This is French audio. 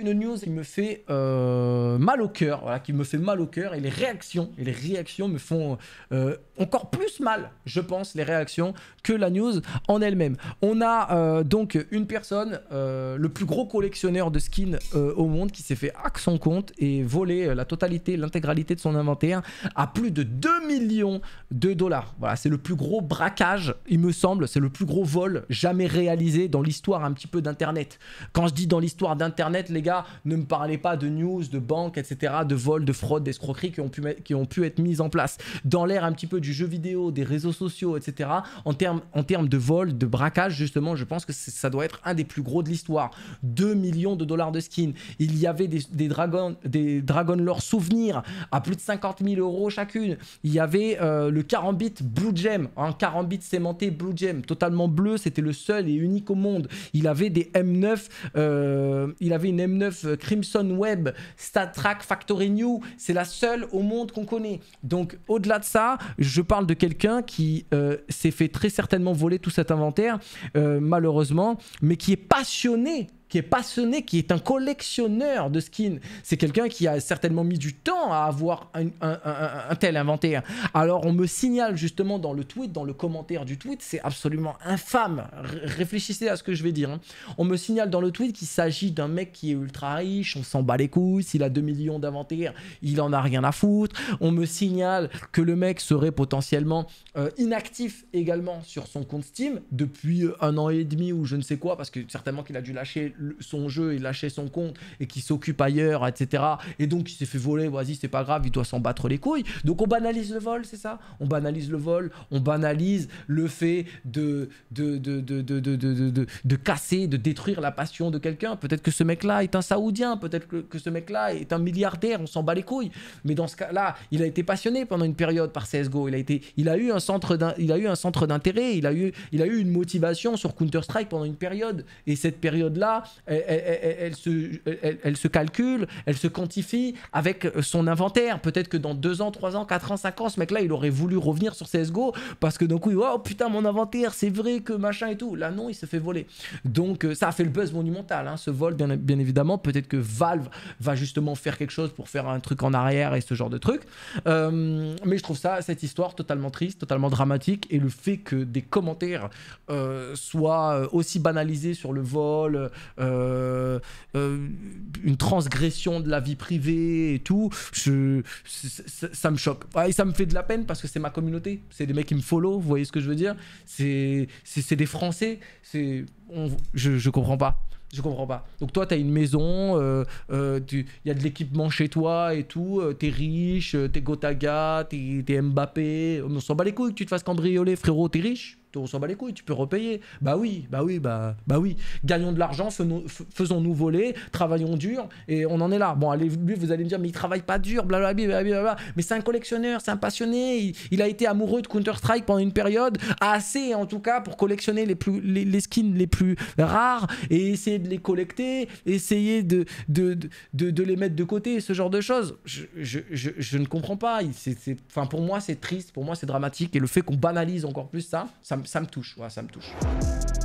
une news qui me fait euh, mal au cœur, voilà, qui me fait mal au cœur, et les réactions, les réactions me font euh, encore plus mal, je pense, les réactions que la news en elle-même. On a euh, donc une personne, le plus gros collectionneur de skins au monde, qui s'est fait hack son compte et volé la totalité, l'intégralité de son inventaire à plus de 2 millions de dollars. Voilà, c'est le plus gros braquage, il me semble, c'est le plus gros vol jamais réalisé dans l'histoire un petit peu d'Internet. Quand je dis dans l'histoire d'Internet, les gars, ne me parlez pas de news, de banques, etc., de vols, de fraudes, d'escroqueries qui, ont pu qui ont pu être mises en place. Dans l'ère un petit peu du jeu vidéo, des réseaux sociaux, etc., en termes en de vol, de braquage, justement, je pense que ça doit être un des plus gros de l'histoire. 2 millions de dollars de skins. Il y avait des, dragons Dragon, des Dragon Lore souvenirs à plus de 50 000 euros chacune. Il y avait euh, le le bit Blue Gem, un hein, 40 bit sémenté Blue Gem, totalement bleu, c'était le seul et unique au monde. Il avait des M9, euh, il avait une M9 euh, Crimson Web, Star Factory New, c'est la seule au monde qu'on connaît. Donc au-delà de ça, je parle de quelqu'un qui euh, s'est fait très certainement voler tout cet inventaire, euh, malheureusement, mais qui est passionné qui est passionné, qui est un collectionneur de skins. C'est quelqu'un qui a certainement mis du temps à avoir un, tel inventaire. Alors on me signale justement dans le tweet, dans le commentaire du tweet, c'est absolument infâme. réfléchissez à ce que je vais dire. Hein. On me signale dans le tweet qu'il s'agit d'un mec qui est ultra riche, on s'en bat les couilles, s'il a 2 millions d'inventaires, il en a rien à foutre. On me signale que le mec serait potentiellement euh, inactif également sur son compte Steam depuis euh, un an et demi ou je ne sais quoi, parce que certainement qu'il a dû lâcher son jeu Il lâchait son compte et qui s'occupe ailleurs, etc. Et donc il s'est fait voler, vas-y, c'est pas grave, il doit s'en battre les couilles. Donc on banalise le vol, c'est ça On banalise le vol, on banalise le fait de, de, de, casser, de détruire la passion de quelqu'un. Peut-être que ce mec-là est un Saoudien, peut-être que, ce mec-là est un milliardaire, on s'en bat les couilles. Mais dans ce cas-là, il a été passionné pendant une période par CSGO, il a, été, il a eu un centre d'intérêt, il, a eu, il a eu une motivation sur Counter-Strike pendant une période. Et cette période-là, elle, elle, se, elle, se calcule, elle se quantifie avec son inventaire. Peut-être que dans 2 ans, 3 ans, 4 ans, 5 ans, ce mec-là, il aurait voulu revenir sur CSGO parce que d'un coup, il oh putain, mon inventaire, c'est vrai que machin et tout. Là, non, il se fait voler. Donc, euh, ça a fait le buzz monumental, hein, ce vol, bien, évidemment. Peut-être que Valve va justement faire quelque chose pour faire un truc en arrière et ce genre de truc. Euh, mais je trouve ça, cette histoire totalement triste, totalement dramatique. Et le fait que des commentaires euh, soient aussi banalisés sur le vol, euh, euh, une transgression de la vie privée et tout, je, ça, me choque. et ça me fait de la peine parce que c'est ma communauté, c'est des mecs qui me follow, vous voyez ce que je veux dire C'est des Français, c'est je, je comprends pas. Je comprends pas. Donc toi, tu as une maison, euh, il y a de l'équipement chez toi et tout, t'es riche, t'es Gotaga, t'es Mbappé. On s'en bat les couilles que tu te fasses cambrioler, frérot, t'es riche on s'en bat les couilles, tu peux repayer. Bah oui, bah oui, bah, bah oui. Gagnons de l'argent, faisons-nous voler, travaillons dur, et on en est là. Bon, allez, lui, vous allez me dire, mais il travaille pas dur, blablabla, blablabla. Mais c'est un collectionneur, c'est un passionné, il, a été amoureux de Counter-Strike pendant une période, assez en tout cas, pour collectionner les, plus, les, skins les plus rares, et essayer de les collecter, essayer de, de, de, de, les mettre de côté, ce genre de choses. Je, je, je, je ne comprends pas. Enfin, pour moi, c'est triste, pour moi, c'est dramatique, et le fait qu'on banalise encore plus ça, ça me ça me touche, ça me touche.